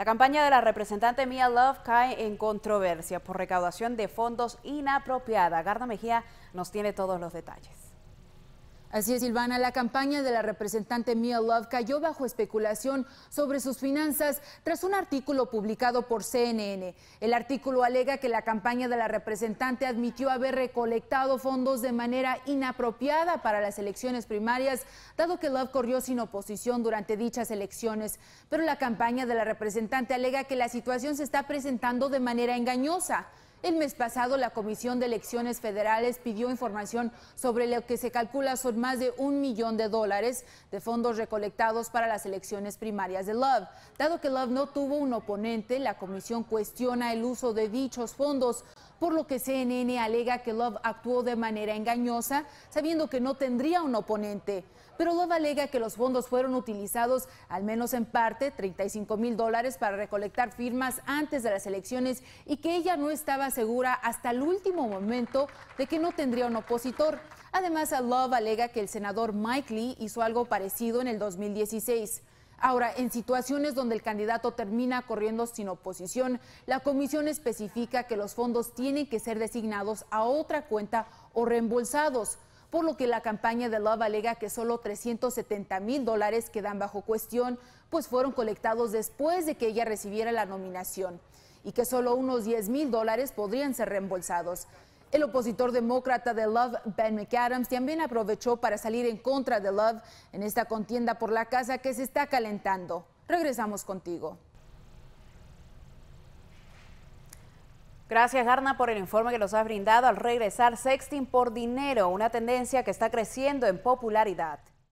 La campaña de la representante Mia Love cae en controversia por recaudación de fondos inapropiada. Garda Mejía nos tiene todos los detalles. Así es, Silvana, la campaña de la representante Mia Love cayó bajo especulación sobre sus finanzas tras un artículo publicado por CNN. El artículo alega que la campaña de la representante admitió haber recolectado fondos de manera inapropiada para las elecciones primarias, dado que Love corrió sin oposición durante dichas elecciones. Pero la campaña de la representante alega que la situación se está presentando de manera engañosa. El mes pasado, la Comisión de Elecciones Federales pidió información sobre lo que se calcula son más de un millón de dólares de fondos recolectados para las elecciones primarias de Love. Dado que Love no tuvo un oponente, la comisión cuestiona el uso de dichos fondos, por lo que CNN alega que Love actuó de manera engañosa, sabiendo que no tendría un oponente. Pero Love alega que los fondos fueron utilizados, al menos en parte, 35 mil dólares para recolectar firmas antes de las elecciones y que ella no estaba asegura hasta el último momento de que no tendría un opositor. Además, Love alega que el senador Mike Lee hizo algo parecido en el 2016. Ahora, en situaciones donde el candidato termina corriendo sin oposición, la comisión especifica que los fondos tienen que ser designados a otra cuenta o reembolsados, por lo que la campaña de Love alega que solo 370 mil dólares quedan bajo cuestión, pues fueron colectados después de que ella recibiera la nominación y que solo unos 10 mil dólares podrían ser reembolsados. El opositor demócrata de Love, Ben McAdams, también aprovechó para salir en contra de Love en esta contienda por la casa que se está calentando. Regresamos contigo. Gracias, Garna, por el informe que nos has brindado al regresar sexting por dinero, una tendencia que está creciendo en popularidad.